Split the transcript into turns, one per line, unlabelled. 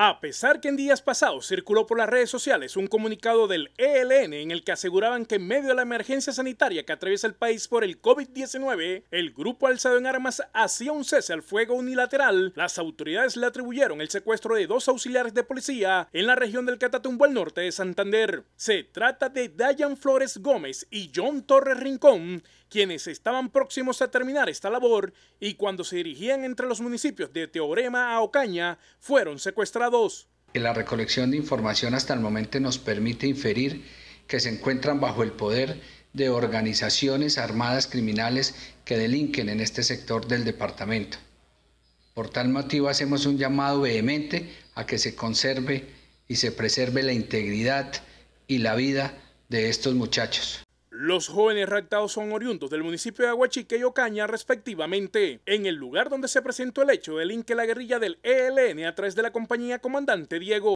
A pesar que en días pasados circuló por las redes sociales un comunicado del ELN en el que aseguraban que en medio de la emergencia sanitaria que atraviesa el país por el COVID-19, el grupo alzado en armas hacía un cese al fuego unilateral, las autoridades le atribuyeron el secuestro de dos auxiliares de policía en la región del Catatumbo al norte de Santander. Se trata de Dayan Flores Gómez y John Torres Rincón, quienes estaban próximos a terminar esta labor y cuando se dirigían entre los municipios de Teorema a Ocaña, fueron secuestrados
la recolección de información hasta el momento nos permite inferir que se encuentran bajo el poder de organizaciones armadas criminales que delinquen en este sector del departamento. Por tal motivo hacemos un llamado vehemente a que se conserve y se preserve la integridad y la vida de estos muchachos.
Los jóvenes raptados son oriundos del municipio de Aguachique y Ocaña, respectivamente. En el lugar donde se presentó el hecho, delinque la guerrilla del ELN a través de la compañía comandante Diego.